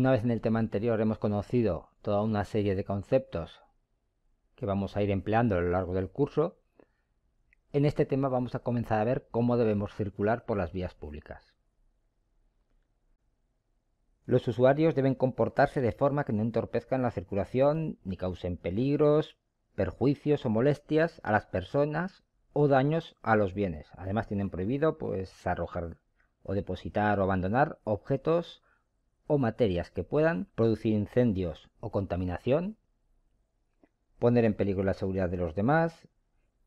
Una vez en el tema anterior hemos conocido toda una serie de conceptos que vamos a ir empleando a lo largo del curso, en este tema vamos a comenzar a ver cómo debemos circular por las vías públicas. Los usuarios deben comportarse de forma que no entorpezcan la circulación ni causen peligros, perjuicios o molestias a las personas o daños a los bienes. Además tienen prohibido pues arrojar o depositar o abandonar objetos o materias que puedan producir incendios o contaminación, poner en peligro la seguridad de los demás,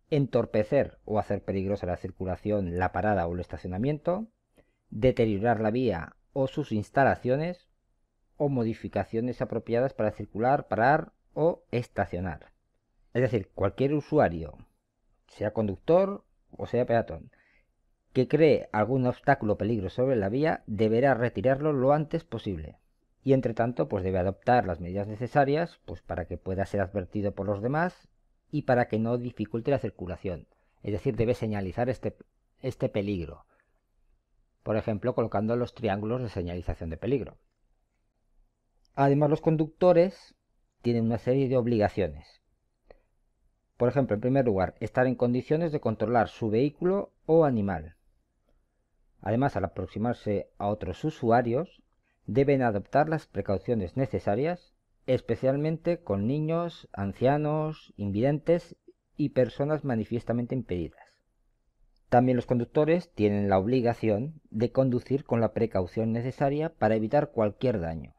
entorpecer o hacer peligrosa la circulación, la parada o el estacionamiento, deteriorar la vía o sus instalaciones o modificaciones apropiadas para circular, parar o estacionar. Es decir, cualquier usuario, sea conductor o sea peatón, que cree algún obstáculo o peligro sobre la vía deberá retirarlo lo antes posible y entre tanto pues debe adoptar las medidas necesarias pues para que pueda ser advertido por los demás y para que no dificulte la circulación es decir debe señalizar este, este peligro por ejemplo colocando los triángulos de señalización de peligro además los conductores tienen una serie de obligaciones por ejemplo en primer lugar estar en condiciones de controlar su vehículo o animal Además, al aproximarse a otros usuarios, deben adoptar las precauciones necesarias, especialmente con niños, ancianos, invidentes y personas manifiestamente impedidas. También los conductores tienen la obligación de conducir con la precaución necesaria para evitar cualquier daño.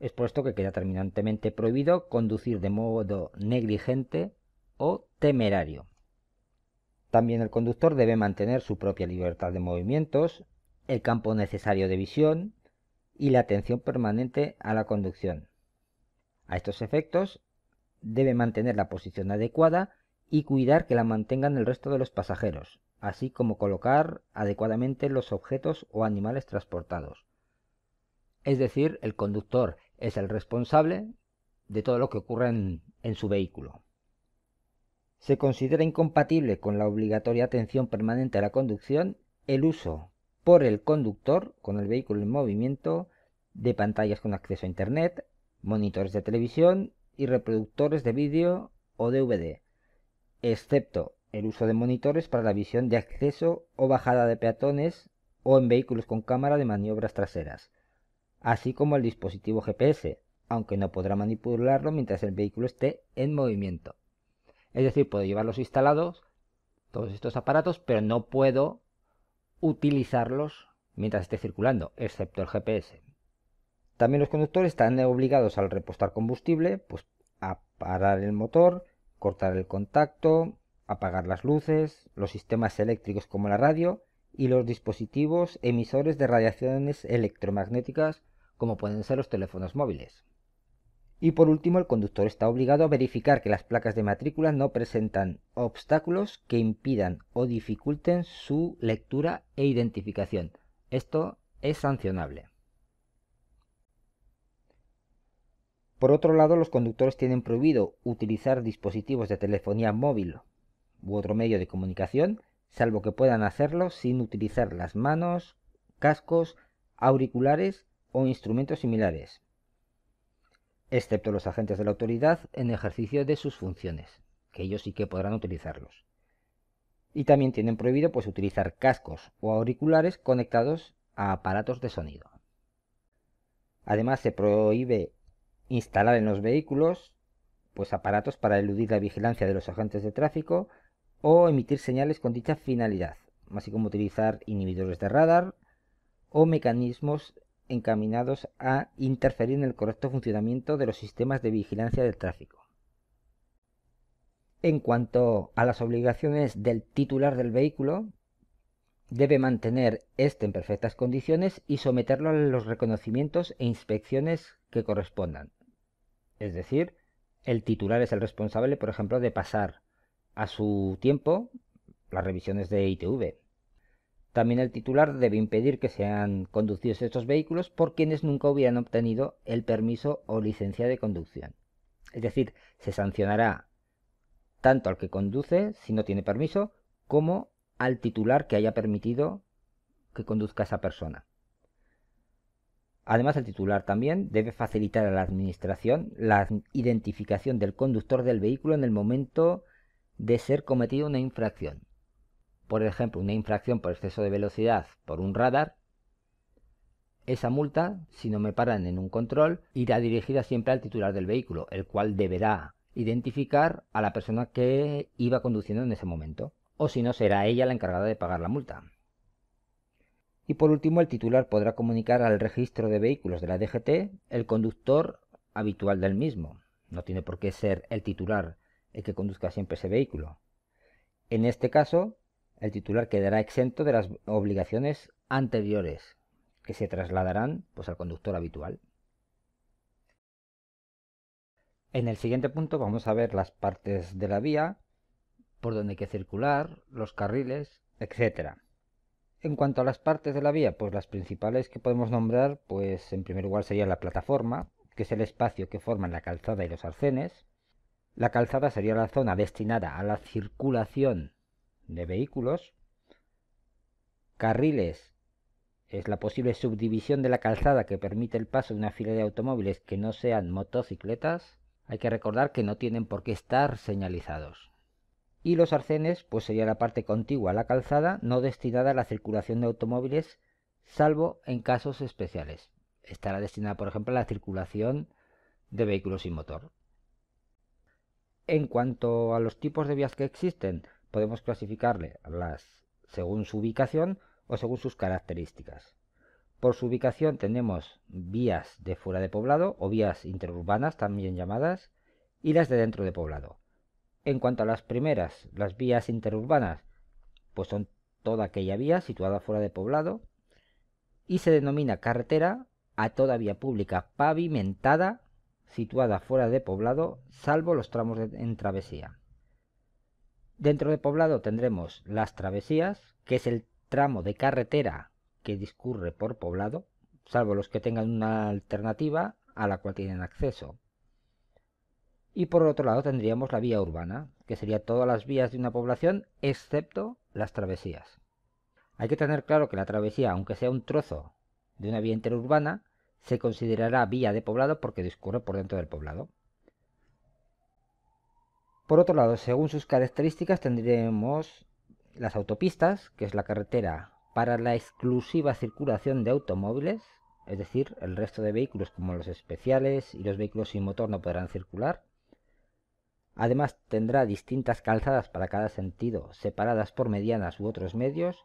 Es por esto que queda terminantemente prohibido conducir de modo negligente o temerario. También el conductor debe mantener su propia libertad de movimientos, el campo necesario de visión y la atención permanente a la conducción. A estos efectos, debe mantener la posición adecuada y cuidar que la mantengan el resto de los pasajeros, así como colocar adecuadamente los objetos o animales transportados. Es decir, el conductor es el responsable de todo lo que ocurre en, su vehículo. Se considera incompatible con la obligatoria atención permanente a la conducción el uso por el conductor con el vehículo en movimiento de pantallas con acceso a Internet, monitores de televisión y reproductores de vídeo o DVD, excepto el uso de monitores para la visión de acceso o bajada de peatones o en vehículos con cámara de maniobras traseras, así como el dispositivo GPS, aunque no podrá manipularlo mientras el vehículo esté en movimiento. Es decir, puedo llevarlos instalados, todos estos aparatos, pero no puedo utilizarlos mientras esté circulando, excepto el GPS. También los conductores están obligados al repostar combustible, pues a parar el motor, cortar el contacto, apagar las luces, los sistemas eléctricos como la radio y los dispositivos emisores de radiaciones electromagnéticas como pueden ser los teléfonos móviles. Y por último, el conductor está obligado a verificar que las placas de matrícula no presentan obstáculos que impidan o dificulten su lectura e identificación. Esto es sancionable. Por otro lado, los conductores tienen prohibido utilizar dispositivos de telefonía móvil u otro medio de comunicación, salvo que puedan hacerlo sin utilizar las manos, cascos, auriculares o instrumentos similares excepto los agentes de la autoridad en ejercicio de sus funciones, que ellos sí que podrán utilizarlos. Y también tienen prohibido pues, utilizar cascos o auriculares conectados a aparatos de sonido. Además, se prohíbe instalar en los vehículos pues, aparatos para eludir la vigilancia de los agentes de tráfico o emitir señales con dicha finalidad, así como utilizar inhibidores de radar o mecanismos encaminados a interferir en el correcto funcionamiento de los sistemas de vigilancia del tráfico. En cuanto a las obligaciones del titular del vehículo, debe mantener este en perfectas condiciones y someterlo a los reconocimientos e inspecciones que correspondan. Es decir, el titular es el responsable, por ejemplo, de pasar a su tiempo las revisiones de ITV, también el titular debe impedir que sean conducidos estos vehículos por quienes nunca hubieran obtenido el permiso o licencia de conducción. Es decir, se sancionará tanto al que conduce si no tiene permiso como al titular que haya permitido que conduzca esa persona. Además, el titular también debe facilitar a la Administración la identificación del conductor del vehículo en el momento de ser cometida una infracción por ejemplo, una infracción por exceso de velocidad por un radar, esa multa, si no me paran en un control, irá dirigida siempre al titular del vehículo, el cual deberá identificar a la persona que iba conduciendo en ese momento, o si no será ella la encargada de pagar la multa. Y por último, el titular podrá comunicar al registro de vehículos de la DGT el conductor habitual del mismo. No tiene por qué ser el titular el que conduzca siempre ese vehículo. En este caso, el titular quedará exento de las obligaciones anteriores que se trasladarán pues, al conductor habitual. En el siguiente punto vamos a ver las partes de la vía, por donde hay que circular, los carriles, etc. En cuanto a las partes de la vía, pues las principales que podemos nombrar, pues en primer lugar sería la plataforma, que es el espacio que forman la calzada y los arcenes. La calzada sería la zona destinada a la circulación de vehículos, carriles es la posible subdivisión de la calzada que permite el paso de una fila de automóviles que no sean motocicletas, hay que recordar que no tienen por qué estar señalizados. Y los arcenes, pues sería la parte contigua a la calzada no destinada a la circulación de automóviles, salvo en casos especiales. Estará destinada, por ejemplo, a la circulación de vehículos sin motor. En cuanto a los tipos de vías que existen, podemos clasificarle las según su ubicación o según sus características. Por su ubicación tenemos vías de fuera de poblado o vías interurbanas también llamadas y las de dentro de poblado. En cuanto a las primeras, las vías interurbanas, pues son toda aquella vía situada fuera de poblado y se denomina carretera a toda vía pública pavimentada situada fuera de poblado, salvo los tramos de, en travesía. Dentro de Poblado tendremos las travesías, que es el tramo de carretera que discurre por Poblado, salvo los que tengan una alternativa a la cual tienen acceso. Y por otro lado tendríamos la vía urbana, que sería todas las vías de una población excepto las travesías. Hay que tener claro que la travesía, aunque sea un trozo de una vía interurbana, se considerará vía de poblado porque discurre por dentro del poblado. Por otro lado, según sus características tendremos las autopistas, que es la carretera para la exclusiva circulación de automóviles, es decir, el resto de vehículos como los especiales y los vehículos sin motor no podrán circular. Además tendrá distintas calzadas para cada sentido, separadas por medianas u otros medios,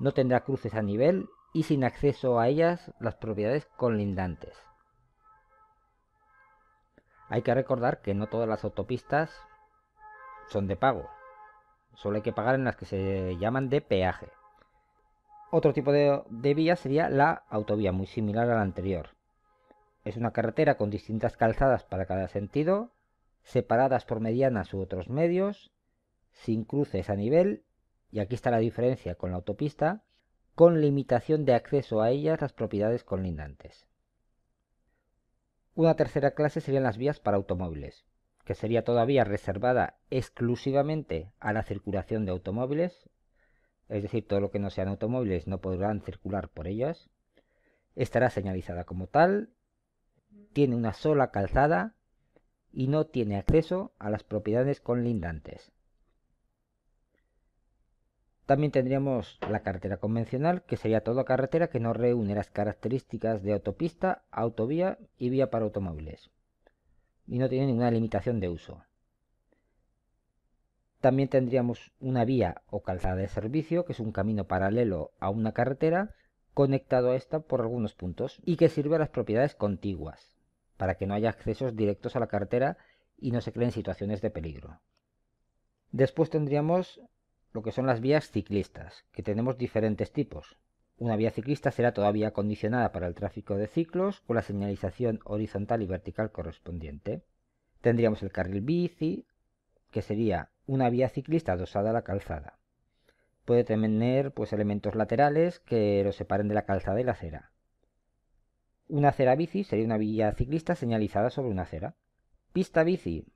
no tendrá cruces a nivel y sin acceso a ellas las propiedades colindantes. Hay que recordar que no todas las autopistas son de pago. Solo hay que pagar en las que se llaman de peaje. Otro tipo de, vía sería la autovía, muy similar a la anterior. Es una carretera con distintas calzadas para cada sentido, separadas por medianas u otros medios, sin cruces a nivel, y aquí está la diferencia con la autopista, con limitación de acceso a ellas las propiedades colindantes. Una tercera clase serían las vías para automóviles que sería todavía reservada exclusivamente a la circulación de automóviles, es decir, todo lo que no sean automóviles no podrán circular por ellas, estará señalizada como tal, tiene una sola calzada y no tiene acceso a las propiedades conlindantes. También tendríamos la carretera convencional, que sería toda carretera que no reúne las características de autopista, autovía y vía para automóviles y no tiene ninguna limitación de uso. También tendríamos una vía o calzada de servicio, que es un camino paralelo a una carretera, conectado a esta por algunos puntos, y que sirve a las propiedades contiguas, para que no haya accesos directos a la carretera y no se creen situaciones de peligro. Después tendríamos lo que son las vías ciclistas, que tenemos diferentes tipos. Una vía ciclista será todavía condicionada para el tráfico de ciclos con la señalización horizontal y vertical correspondiente. Tendríamos el carril bici, que sería una vía ciclista adosada a la calzada. Puede tener pues, elementos laterales que lo separen de la calzada y la acera. Una acera bici sería una vía ciclista señalizada sobre una acera. Pista bici,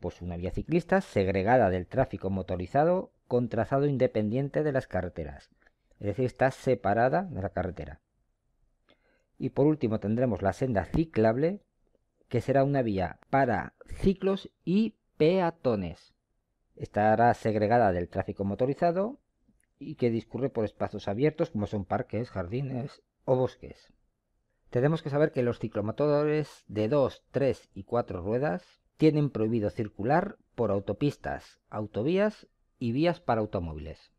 pues una vía ciclista segregada del tráfico motorizado con trazado independiente de las carreteras es decir, está separada de la carretera. Y por último tendremos la senda ciclable, que será una vía para ciclos y peatones. Estará segregada del tráfico motorizado y que discurre por espacios abiertos como son parques, jardines o bosques. Tenemos que saber que los ciclomotores de 2, 3 y 4 ruedas tienen prohibido circular por autopistas, autovías y vías para automóviles.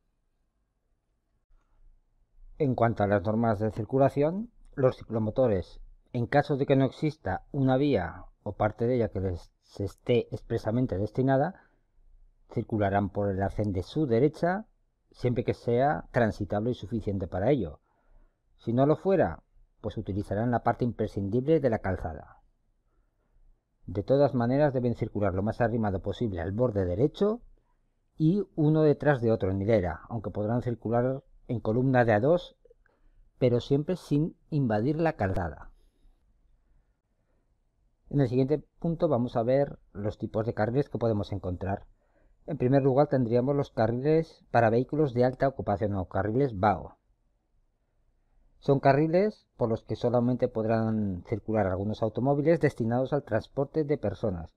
En cuanto a las normas de circulación, los ciclomotores, en caso de que no exista una vía o parte de ella que les se esté expresamente destinada, circularán por el arcén de su derecha siempre que sea transitable y suficiente para ello. Si no lo fuera, pues utilizarán la parte imprescindible de la calzada. De todas maneras deben circular lo más arrimado posible al borde derecho y uno detrás de otro en hilera, aunque podrán circular en columna de a 2 pero siempre sin invadir la calzada. En el siguiente punto vamos a ver los tipos de carriles que podemos encontrar. En primer lugar tendríamos los carriles para vehículos de alta ocupación o carriles BAO. Son carriles por los que solamente podrán circular algunos automóviles destinados al transporte de personas,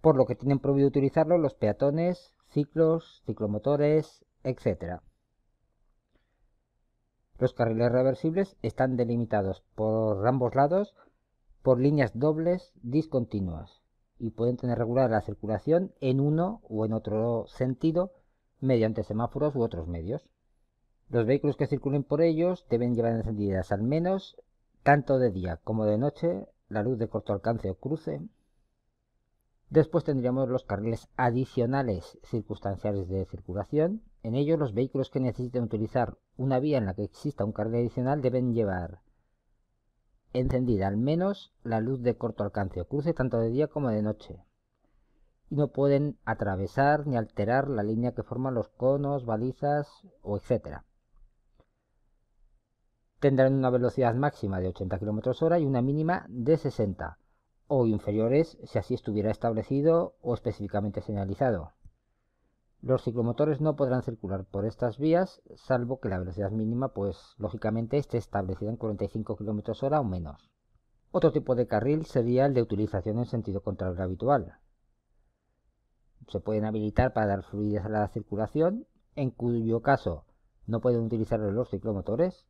por lo que tienen prohibido utilizarlo los peatones, ciclos, ciclomotores, etc. Los carriles reversibles están delimitados por ambos lados por líneas dobles discontinuas y pueden tener regular la circulación en uno o en otro sentido mediante semáforos u otros medios. Los vehículos que circulen por ellos deben llevar encendidas al menos, tanto de día como de noche, la luz de corto alcance o cruce, Después tendríamos los carriles adicionales circunstanciales de circulación. En ellos los vehículos que necesiten utilizar una vía en la que exista un carril adicional deben llevar encendida al menos la luz de corto alcance o cruce tanto de día como de noche. Y no pueden atravesar ni alterar la línea que forman los conos, balizas o etc. Tendrán una velocidad máxima de 80 km h y una mínima de 60 o inferiores si así estuviera establecido o específicamente señalizado. Los ciclomotores no podrán circular por estas vías, salvo que la velocidad mínima, pues lógicamente, esté establecida en 45 km h o menos. Otro tipo de carril sería el de utilización en sentido contrario habitual. Se pueden habilitar para dar fluidez a la circulación, en cuyo caso no pueden utilizar los ciclomotores,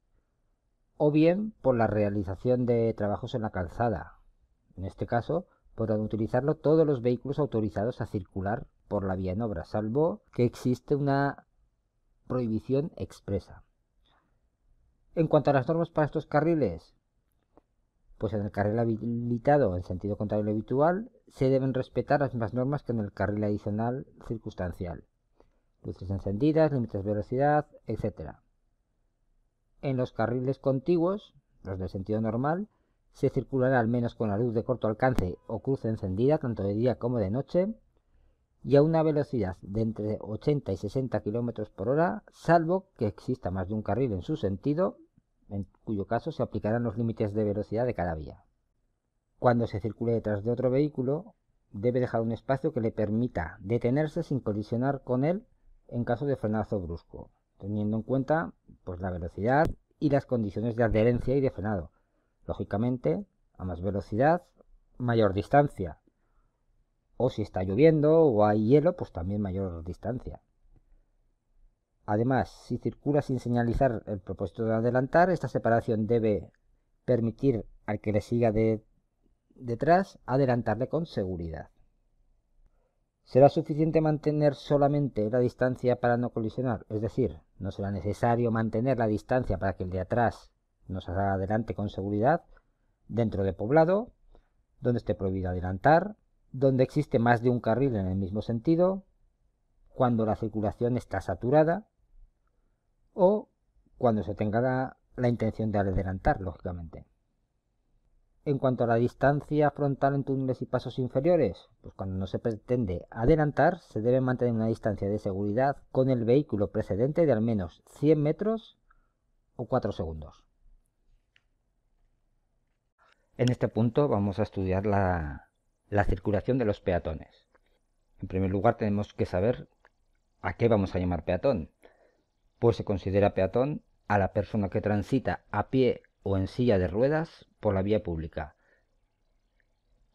o bien por la realización de trabajos en la calzada, en este caso, podrán utilizarlo todos los vehículos autorizados a circular por la vía en obra, salvo que existe una prohibición expresa. En cuanto a las normas para estos carriles, pues en el carril habilitado en sentido contrario al habitual se deben respetar las mismas normas que en el carril adicional circunstancial. Luces encendidas, límites de velocidad, etc. En los carriles contiguos, los de sentido normal, se circulará al menos con la luz de corto alcance o cruce encendida tanto de día como de noche y a una velocidad de entre 80 y 60 km por hora, salvo que exista más de un carril en su sentido, en cuyo caso se aplicarán los límites de velocidad de cada vía. Cuando se circule detrás de otro vehículo, debe dejar un espacio que le permita detenerse sin colisionar con él en caso de frenazo brusco, teniendo en cuenta pues, la velocidad y las condiciones de adherencia y de frenado, Lógicamente, a más velocidad, mayor distancia. O si está lloviendo o hay hielo, pues también mayor distancia. Además, si circula sin señalizar el propósito de adelantar, esta separación debe permitir al que le siga de, detrás adelantarle con seguridad. ¿Será suficiente mantener solamente la distancia para no colisionar? Es decir, ¿no será necesario mantener la distancia para que el de atrás no se adelante con seguridad dentro de poblado, donde esté prohibido adelantar, donde existe más de un carril en el mismo sentido, cuando la circulación está saturada o cuando se tenga la, intención de adelantar, lógicamente. En cuanto a la distancia frontal en túneles y pasos inferiores, pues cuando no se pretende adelantar, se debe mantener una distancia de seguridad con el vehículo precedente de al menos 100 metros o 4 segundos. En este punto vamos a estudiar la, circulación de los peatones. En primer lugar tenemos que saber a qué vamos a llamar peatón. Pues se considera peatón a la persona que transita a pie o en silla de ruedas por la vía pública.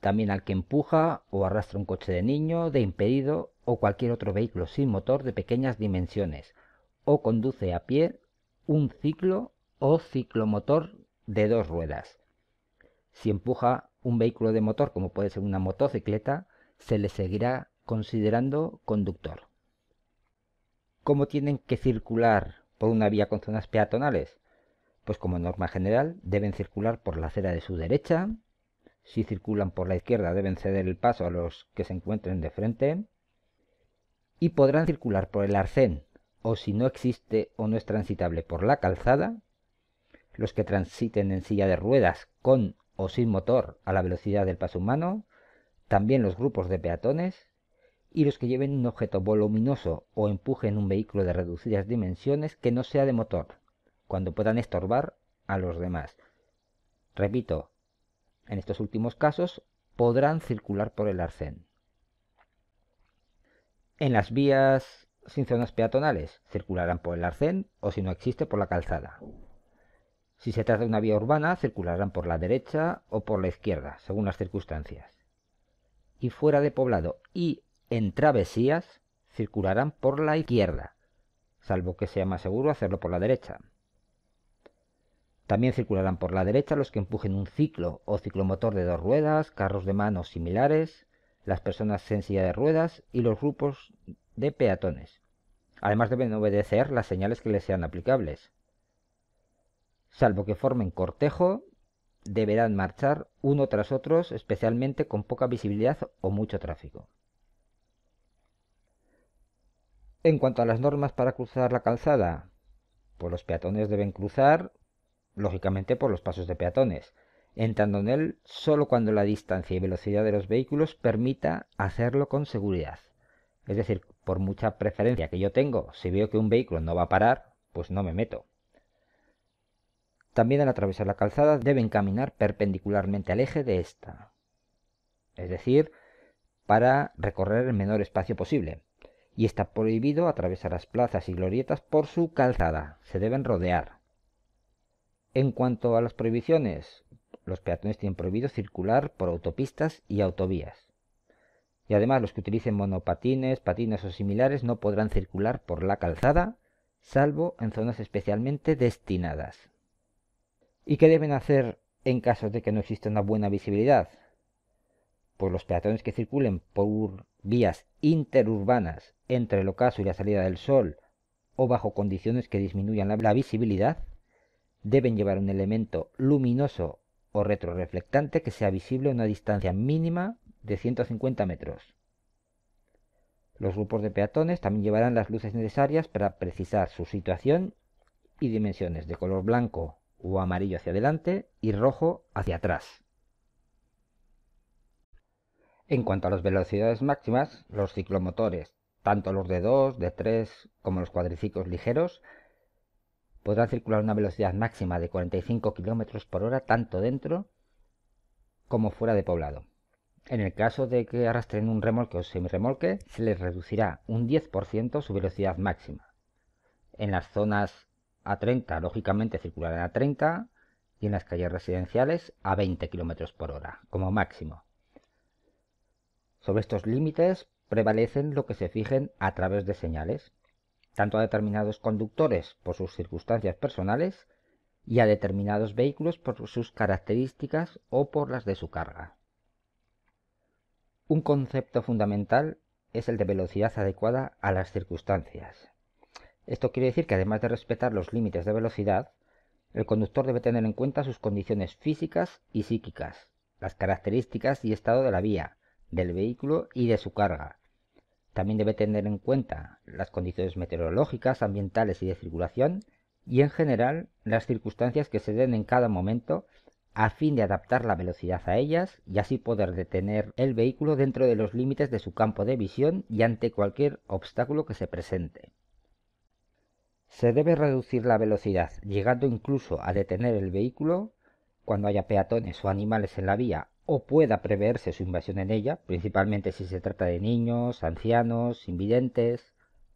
También al que empuja o arrastra un coche de niño, de impedido o cualquier otro vehículo sin motor de pequeñas dimensiones, o conduce a pie un ciclo o ciclomotor de dos ruedas, si empuja un vehículo de motor, como puede ser una motocicleta, se le seguirá considerando conductor. ¿Cómo tienen que circular por una vía con zonas peatonales? Pues como norma general deben circular por la acera de su derecha, si circulan por la izquierda deben ceder el paso a los que se encuentren de frente y podrán circular por el arcén o si no existe o no es transitable por la calzada, los que transiten en silla de ruedas con o sin motor a la velocidad del paso humano, también los grupos de peatones y los que lleven un objeto voluminoso o empujen un vehículo de reducidas dimensiones que no sea de motor, cuando puedan estorbar a los demás. Repito, en estos últimos casos podrán circular por el arcén. En las vías sin zonas peatonales circularán por el arcén o si no existe por la calzada. Si se trata de una vía urbana, circularán por la derecha o por la izquierda, según las circunstancias. Y fuera de poblado y en travesías, circularán por la izquierda, salvo que sea más seguro hacerlo por la derecha. También circularán por la derecha los que empujen un ciclo o ciclomotor de dos ruedas, carros de mano similares, las personas en silla de ruedas y los grupos de peatones. Además deben obedecer las señales que les sean aplicables salvo que formen cortejo, deberán marchar uno tras otro, especialmente con poca visibilidad o mucho tráfico. En cuanto a las normas para cruzar la calzada, pues los peatones deben cruzar, lógicamente, por los pasos de peatones, entrando en él solo cuando la distancia y velocidad de los vehículos permita hacerlo con seguridad. Es decir, por mucha preferencia que yo tengo, si veo que un vehículo no va a parar, pues no me meto. También al atravesar la calzada deben caminar perpendicularmente al eje de esta, es decir, para recorrer el menor espacio posible. Y está prohibido atravesar las plazas y glorietas por su calzada, se deben rodear. En cuanto a las prohibiciones, los peatones tienen prohibido circular por autopistas y autovías. Y además los que utilicen monopatines, patines o similares no podrán circular por la calzada, salvo en zonas especialmente destinadas. ¿Y qué deben hacer en caso de que no exista una buena visibilidad? Pues los peatones que circulen por vías interurbanas entre el ocaso y la salida del sol o bajo condiciones que disminuyan la, visibilidad deben llevar un elemento luminoso o retroreflectante que sea visible a una distancia mínima de 150 metros. Los grupos de peatones también llevarán las luces necesarias para precisar su situación y dimensiones de color blanco, o amarillo hacia adelante y rojo hacia atrás. En cuanto a las velocidades máximas, los ciclomotores, tanto los de 2, de 3 como los cuadriciclos ligeros, podrán circular a una velocidad máxima de 45 km por hora tanto dentro como fuera de poblado. En el caso de que arrastren un remolque o semi-remolque, se les reducirá un 10% su velocidad máxima. En las zonas a 30, lógicamente circularán a 30 y en las calles residenciales a 20 km por hora, como máximo. Sobre estos límites prevalecen lo que se fijen a través de señales, tanto a determinados conductores por sus circunstancias personales y a determinados vehículos por sus características o por las de su carga. Un concepto fundamental es el de velocidad adecuada a las circunstancias. Esto quiere decir que además de respetar los límites de velocidad, el conductor debe tener en cuenta sus condiciones físicas y psíquicas, las características y estado de la vía, del vehículo y de su carga. También debe tener en cuenta las condiciones meteorológicas, ambientales y de circulación y en general las circunstancias que se den en cada momento a fin de adaptar la velocidad a ellas y así poder detener el vehículo dentro de los límites de su campo de visión y ante cualquier obstáculo que se presente. Se debe reducir la velocidad, llegando incluso a detener el vehículo cuando haya peatones o animales en la vía o pueda preverse su invasión en ella, principalmente si se trata de niños, ancianos, invidentes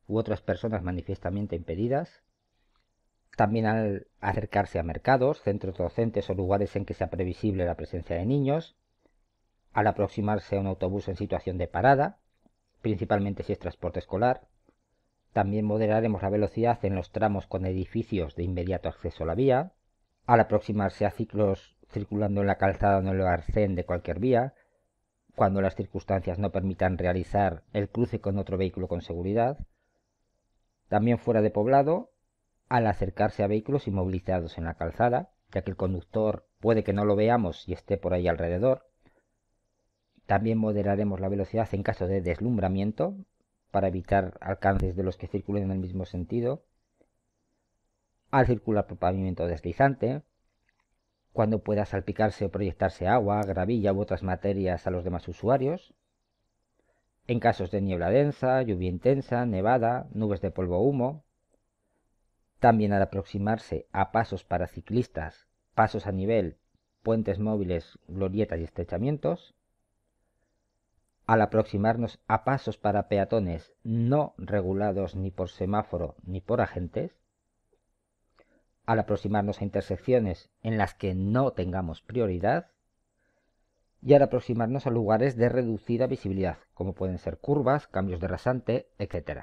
u otras personas manifiestamente impedidas. También al acercarse a mercados, centros docentes o lugares en que sea previsible la presencia de niños. Al aproximarse a un autobús en situación de parada, principalmente si es transporte escolar. También moderaremos la velocidad en los tramos con edificios de inmediato acceso a la vía, al aproximarse a ciclos circulando en la calzada o en el arcén de cualquier vía, cuando las circunstancias no permitan realizar el cruce con otro vehículo con seguridad, también fuera de poblado, al acercarse a vehículos inmovilizados en la calzada, ya que el conductor puede que no lo veamos y esté por ahí alrededor. También moderaremos la velocidad en caso de deslumbramiento, para evitar alcances de los que circulen en el mismo sentido, al circular por pavimento deslizante, cuando pueda salpicarse o proyectarse agua, gravilla u otras materias a los demás usuarios, en casos de niebla densa, lluvia intensa, nevada, nubes de polvo humo, también al aproximarse a pasos para ciclistas, pasos a nivel, puentes móviles, glorietas y estrechamientos, al aproximarnos a pasos para peatones no regulados ni por semáforo ni por agentes, al aproximarnos a intersecciones en las que no tengamos prioridad y al aproximarnos a lugares de reducida visibilidad, como pueden ser curvas, cambios de rasante, etc.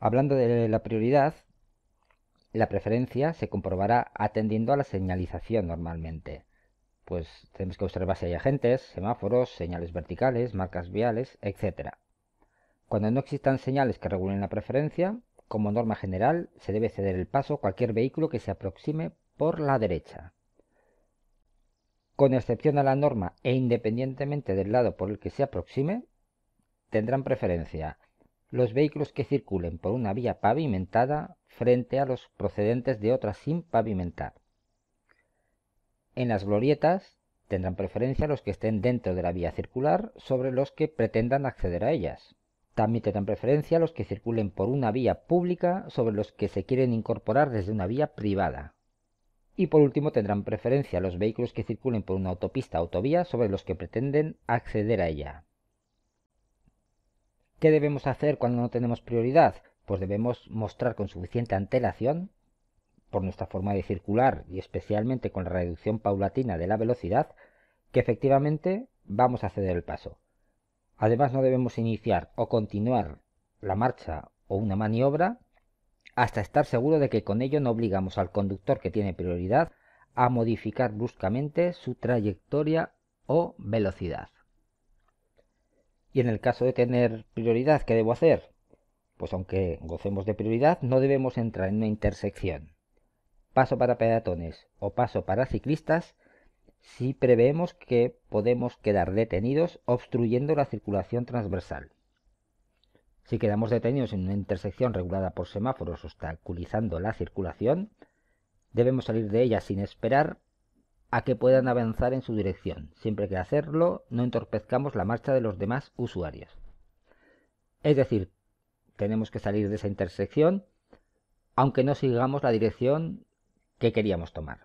Hablando de la prioridad, la preferencia se comprobará atendiendo a la señalización normalmente, pues tenemos que observar si hay agentes, semáforos, señales verticales, marcas viales, etc. Cuando no existan señales que regulen la preferencia, como norma general, se debe ceder el paso a cualquier vehículo que se aproxime por la derecha. Con excepción a la norma e independientemente del lado por el que se aproxime, tendrán preferencia los vehículos que circulen por una vía pavimentada frente a los procedentes de otra sin pavimentar. En las glorietas tendrán preferencia los que estén dentro de la vía circular sobre los que pretendan acceder a ellas. También tendrán preferencia los que circulen por una vía pública sobre los que se quieren incorporar desde una vía privada. Y por último tendrán preferencia los vehículos que circulen por una autopista o autovía sobre los que pretenden acceder a ella. ¿Qué debemos hacer cuando no tenemos prioridad? Pues debemos mostrar con suficiente antelación por nuestra forma de circular y especialmente con la reducción paulatina de la velocidad, que efectivamente vamos a ceder el paso. Además no debemos iniciar o continuar la marcha o una maniobra hasta estar seguro de que con ello no obligamos al conductor que tiene prioridad a modificar bruscamente su trayectoria o velocidad. Y en el caso de tener prioridad, ¿qué debo hacer? Pues aunque gocemos de prioridad, no debemos entrar en una intersección paso para peatones o paso para ciclistas si preveemos que podemos quedar detenidos obstruyendo la circulación transversal. Si quedamos detenidos en una intersección regulada por semáforos obstaculizando la circulación, debemos salir de ella sin esperar a que puedan avanzar en su dirección, siempre que hacerlo no entorpezcamos la marcha de los demás usuarios. Es decir, tenemos que salir de esa intersección aunque no sigamos la dirección que queríamos tomar.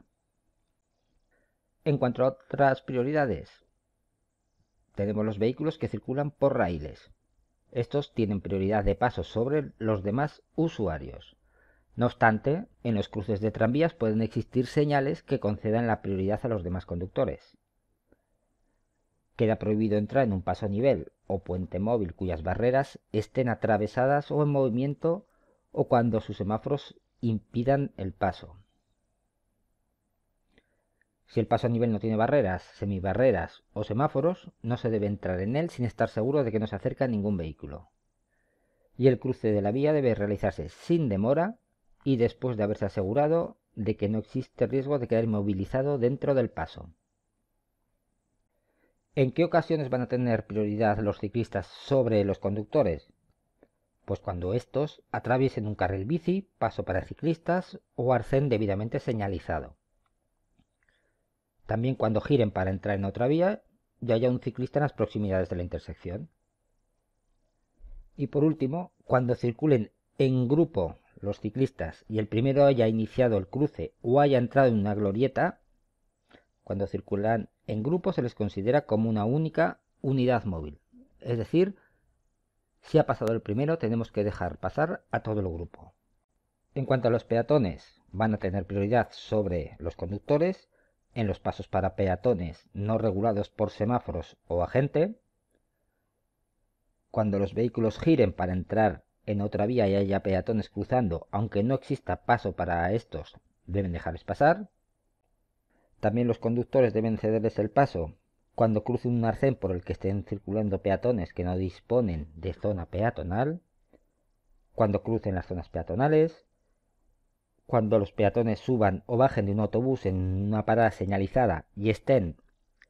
En cuanto a otras prioridades, tenemos los vehículos que circulan por raíles. Estos tienen prioridad de paso sobre los demás usuarios. No obstante, en los cruces de tranvías pueden existir señales que concedan la prioridad a los demás conductores. Queda prohibido entrar en un paso a nivel o puente móvil cuyas barreras estén atravesadas o en movimiento o cuando sus semáforos impidan el paso. Si el paso a nivel no tiene barreras, semibarreras o semáforos, no se debe entrar en él sin estar seguro de que no se acerca ningún vehículo. Y el cruce de la vía debe realizarse sin demora y después de haberse asegurado de que no existe riesgo de quedar movilizado dentro del paso. ¿En qué ocasiones van a tener prioridad los ciclistas sobre los conductores? Pues cuando estos atraviesen un carril bici, paso para ciclistas o arcén debidamente señalizado. También cuando giren para entrar en otra vía y haya un ciclista en las proximidades de la intersección. Y por último, cuando circulen en grupo los ciclistas y el primero haya iniciado el cruce o haya entrado en una glorieta, cuando circulan en grupo se les considera como una única unidad móvil. Es decir, si ha pasado el primero, tenemos que dejar pasar a todo el grupo. En cuanto a los peatones, van a tener prioridad sobre los conductores en los pasos para peatones no regulados por semáforos o agente, cuando los vehículos giren para entrar en otra vía y haya peatones cruzando, aunque no exista paso para estos, deben dejarles pasar. También los conductores deben cederles el paso cuando crucen un arcén por el que estén circulando peatones que no disponen de zona peatonal, cuando crucen las zonas peatonales, cuando los peatones suban o bajen de un autobús en una parada señalizada y estén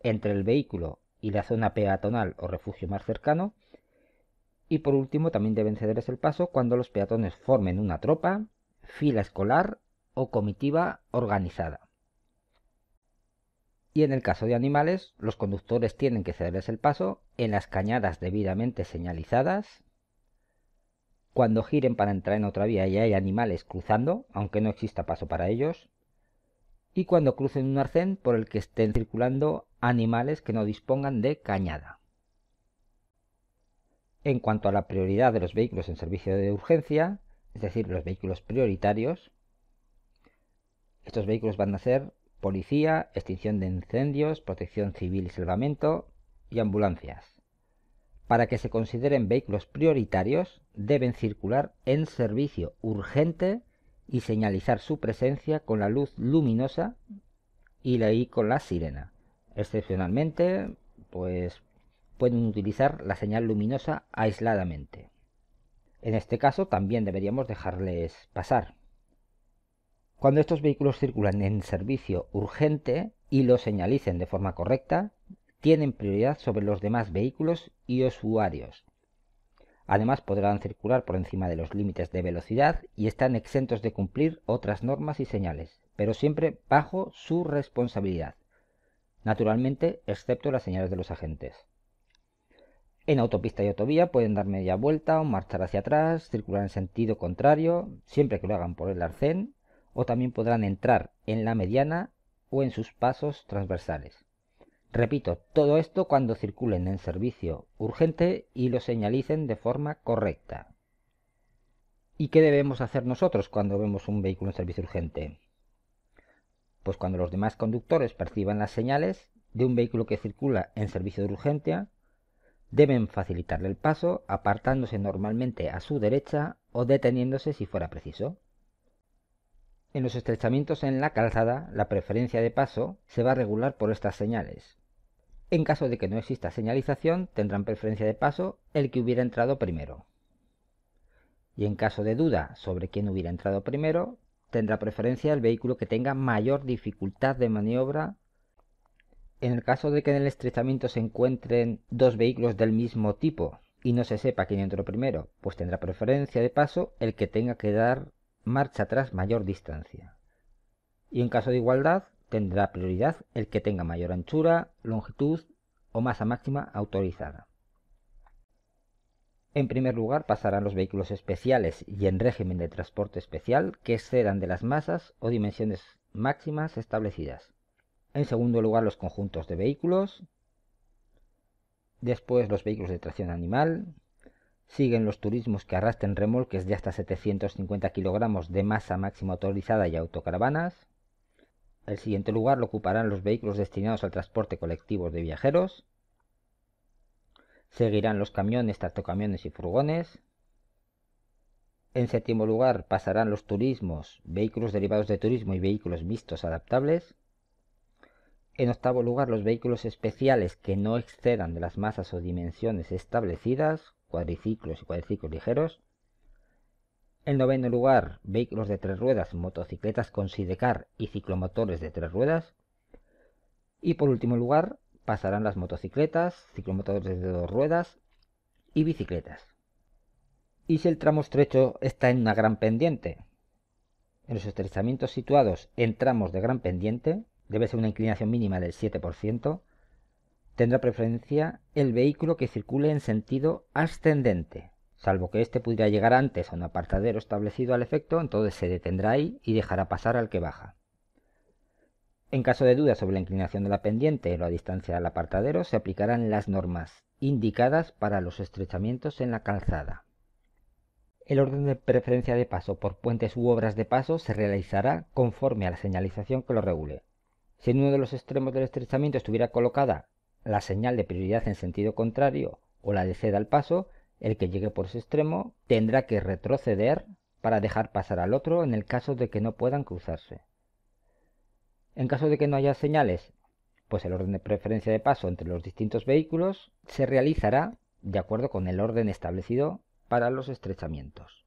entre el vehículo y la zona peatonal o refugio más cercano. Y por último, también deben cederles el paso cuando los peatones formen una tropa, fila escolar o comitiva organizada. Y en el caso de animales, los conductores tienen que cederles el paso en las cañadas debidamente señalizadas, cuando giren para entrar en otra vía y hay animales cruzando, aunque no exista paso para ellos. Y cuando crucen un arcén por el que estén circulando animales que no dispongan de cañada. En cuanto a la prioridad de los vehículos en servicio de urgencia, es decir, los vehículos prioritarios, estos vehículos van a ser policía, extinción de incendios, protección civil y salvamento y ambulancias para que se consideren vehículos prioritarios, deben circular en servicio urgente y señalizar su presencia con la luz luminosa y la I con la sirena. Excepcionalmente, pues pueden utilizar la señal luminosa aisladamente. En este caso también deberíamos dejarles pasar. Cuando estos vehículos circulan en servicio urgente y lo señalicen de forma correcta, tienen prioridad sobre los demás vehículos y usuarios. Además podrán circular por encima de los límites de velocidad y están exentos de cumplir otras normas y señales, pero siempre bajo su responsabilidad, naturalmente excepto las señales de los agentes. En autopista y autovía pueden dar media vuelta o marchar hacia atrás, circular en sentido contrario, siempre que lo hagan por el arcén, o también podrán entrar en la mediana o en sus pasos transversales. Repito, todo esto cuando circulen en servicio urgente y lo señalicen de forma correcta. ¿Y qué debemos hacer nosotros cuando vemos un vehículo en servicio urgente? Pues cuando los demás conductores perciban las señales de un vehículo que circula en servicio de urgencia, deben facilitarle el paso apartándose normalmente a su derecha o deteniéndose si fuera preciso. En los estrechamientos en la calzada, la preferencia de paso se va a regular por estas señales. En caso de que no exista señalización, tendrán preferencia de paso el que hubiera entrado primero. Y en caso de duda sobre quién hubiera entrado primero, tendrá preferencia el vehículo que tenga mayor dificultad de maniobra. En el caso de que en el estrechamiento se encuentren dos vehículos del mismo tipo y no se sepa quién entró primero, pues tendrá preferencia de paso el que tenga que dar marcha atrás mayor distancia. Y en caso de igualdad, tendrá prioridad el que tenga mayor anchura, longitud o masa máxima autorizada. En primer lugar pasarán los vehículos especiales y en régimen de transporte especial que excedan de las masas o dimensiones máximas establecidas. En segundo lugar los conjuntos de vehículos. Después los vehículos de tracción animal. Siguen los turismos que arrastren remolques de hasta 750 kilogramos de masa máxima autorizada y autocaravanas. El siguiente lugar lo ocuparán los vehículos destinados al transporte colectivo de viajeros. Seguirán los camiones, tractocamiones y furgones. En séptimo lugar pasarán los turismos, vehículos derivados de turismo y vehículos mixtos adaptables. En octavo lugar los vehículos especiales que no excedan de las masas o dimensiones establecidas, cuadriciclos y cuadriciclos ligeros. En noveno lugar, vehículos de tres ruedas, motocicletas con sidecar y ciclomotores de tres ruedas. Y por último lugar, pasarán las motocicletas, ciclomotores de dos ruedas y bicicletas. Y si el tramo estrecho está en una gran pendiente, en los estrechamientos situados en tramos de gran pendiente, debe ser una inclinación mínima del 7%, tendrá preferencia el vehículo que circule en sentido ascendente salvo que éste pudiera llegar antes a un apartadero establecido al efecto, entonces se detendrá ahí y dejará pasar al que baja. En caso de duda sobre la inclinación de la pendiente o la distancia al apartadero, se aplicarán las normas indicadas para los estrechamientos en la calzada. El orden de preferencia de paso por puentes u obras de paso se realizará conforme a la señalización que lo regule. Si en uno de los extremos del estrechamiento estuviera colocada la señal de prioridad en sentido contrario o la de ceda al paso, el que llegue por su extremo tendrá que retroceder para dejar pasar al otro en el caso de que no puedan cruzarse. En caso de que no haya señales, pues el orden de preferencia de paso entre los distintos vehículos se realizará de acuerdo con el orden establecido para los estrechamientos.